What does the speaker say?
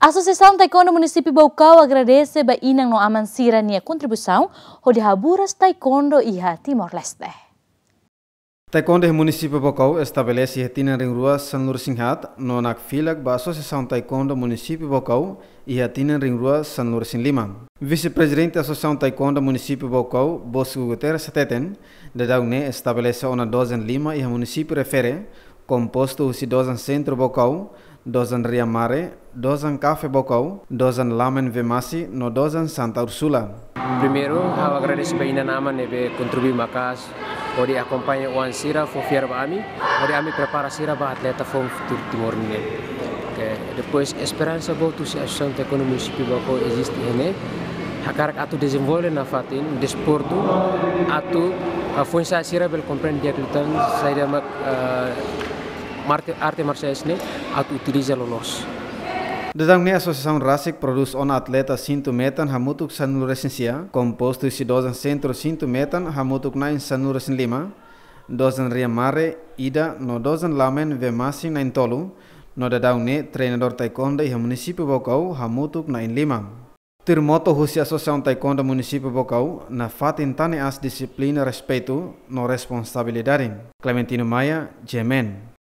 A Associação Taekwondo Município Baucau agradece a no Amansira contribuição ao de Haburas Taekwondo e Timor-Leste. Taekwondo Município Baucau estabelece a em rua Sanlur Singhat no Nakfilag da Associação Taekwondo Município Baucau e retina em rua Sanlur Vice-presidente da Associação Taekwondo Município Baucau, Bosco Guterres Teten, de Daune estabelece uma dose em Lima e o município refere composto usi dozan centro bocau, dozan Riamare, dozan Café dos an Lamen Vemasi, no an Santa Ursula. Primeiro, eu agradeço bem na nama nebe contribuir macas, ori acompanha o ansira o Fierba ami, ori ami prepara sira o atleta fo futuro Timor Leste. Okay. Depois, esperança de voltar à ação da economia civil Bocau existe ene, hakarak atu desenvolve na fatin desporto atu a funsa sira bel comprende dia klutan saida sairá arte marciais ne at utiliza lo los Desangni Associação Rasik produs on atleta sintu Metan Hamutuk Sanur resensia composto de dozen sentro sintu Metan Hamutuk Nain Sanur Recen Lima, dozen Ria Mare, Ida, no dozen Lamen ve masing Nain Tolu, no dadangni trainador taekwondo e município bokau Hamutuk Nain Lima. moto husi Associação Taekwondo munisipi bokau na tane as disciplina respetu no responsabilidadin Clementino Maya, Jemen